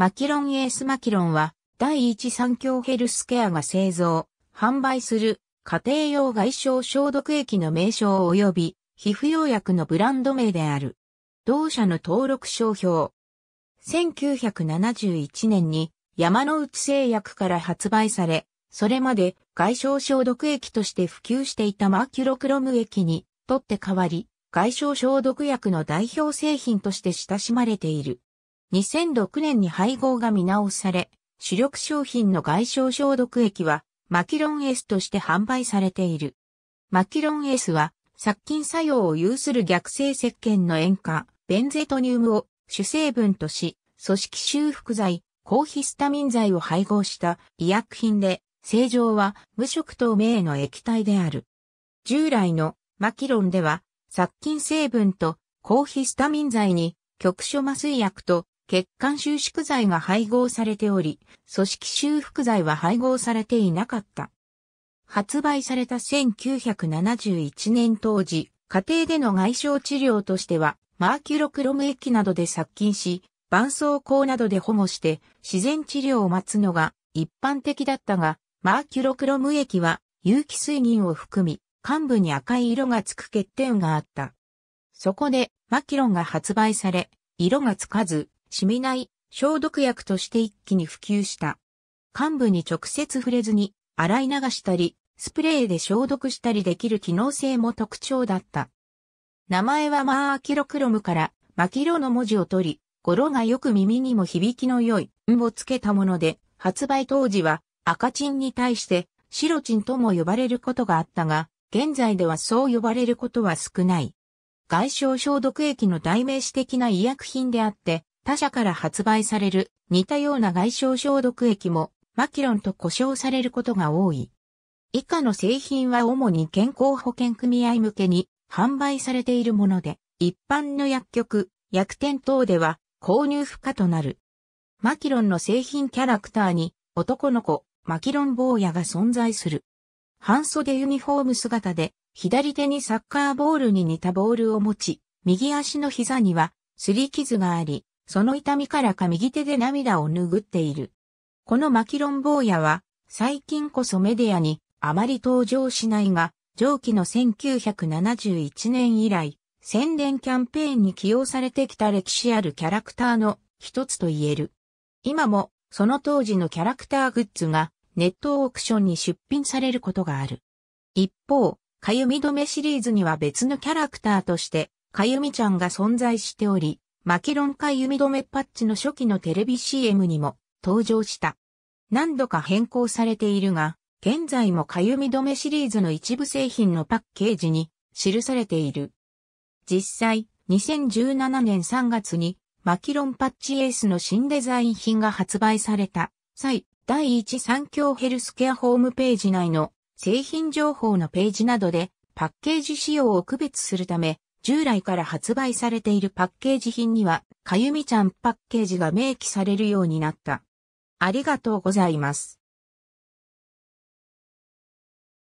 マキロンエースマキロンは、第一三共ヘルスケアが製造、販売する、家庭用外傷消毒液の名称及び、皮膚用薬のブランド名である。同社の登録商標。1971年に山の内製薬から発売され、それまで外傷消毒液として普及していたマキュロクロム液にとって代わり、外傷消毒薬の代表製品として親しまれている。2006年に配合が見直され、主力商品の外傷消毒液は、マキロン S として販売されている。マキロン S は、殺菌作用を有する逆性石鹸の塩化、ベンゼトニウムを主成分とし、組織修復剤、抗ヒスタミン剤を配合した医薬品で、正常は無色透明の液体である。従来のマキロンでは殺菌成分と抗ヒスタミン剤に局所麻酔薬と血管収縮剤が配合されており、組織修復剤は配合されていなかった。発売された1971年当時、家庭での外傷治療としては、マーキュロクロム液などで殺菌し、伴奏膏などで保護して、自然治療を待つのが一般的だったが、マーキュロクロム液は有機水銀を含み、幹部に赤い色がつく欠点があった。そこで、マキロンが発売され、色がつかず、染みない消毒薬として一気に普及した。患部に直接触れずに洗い流したり、スプレーで消毒したりできる機能性も特徴だった。名前はマーキロクロムからマキロの文字を取り、語呂がよく耳にも響きの良い、んをつけたもので、発売当時は赤チンに対して白チンとも呼ばれることがあったが、現在ではそう呼ばれることは少ない。外傷消毒液の代名詞的な医薬品であって、他社から発売される似たような外傷消毒液もマキロンと呼称されることが多い。以下の製品は主に健康保険組合向けに販売されているもので、一般の薬局、薬店等では購入不可となる。マキロンの製品キャラクターに男の子、マキロン坊やが存在する。半袖ユニフォーム姿で、左手にサッカーボールに似たボールを持ち、右足の膝には擦り傷があり、その痛みからか右手で涙を拭っている。このマキロン坊やは、最近こそメディアにあまり登場しないが、上記の1971年以来、宣伝キャンペーンに起用されてきた歴史あるキャラクターの一つと言える。今も、その当時のキャラクターグッズがネットオークションに出品されることがある。一方、かゆみ止めシリーズには別のキャラクターとして、かゆみちゃんが存在しており、マキロン海弓止めパッチの初期のテレビ CM にも登場した。何度か変更されているが、現在もかゆみ止めシリーズの一部製品のパッケージに記されている。実際、2017年3月にマキロンパッチエースの新デザイン品が発売された際、第一三共ヘルスケアホームページ内の製品情報のページなどでパッケージ仕様を区別するため、従来から発売されているパッケージ品には、かゆみちゃんパッケージが明記されるようになった。ありがとうございます。